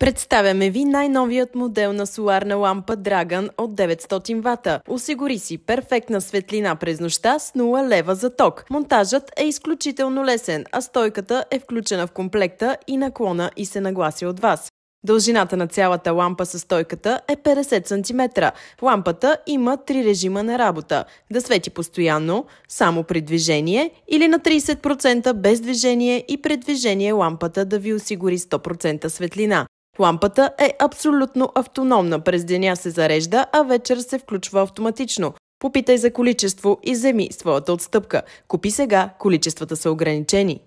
Представяме ви най-новият модел на соларна лампа Dragon от 900 вата. Осигури си перфектна светлина през нощта с 0 лева за ток. Монтажът е изключително лесен, а стойката е включена в комплекта и наклона и се нагласи от вас. Дължината на цялата лампа със стойката е 50 см. Лампата има три режима на работа. Да свети постоянно, само при движение или на 30% без движение и при движение лампата да ви осигури 100% светлина. Лампата е абсолютно автономна. През деня се зарежда, а вечер се включва автоматично. Попитай за количество и вземи своята отстъпка. Купи сега, количествата са ограничени.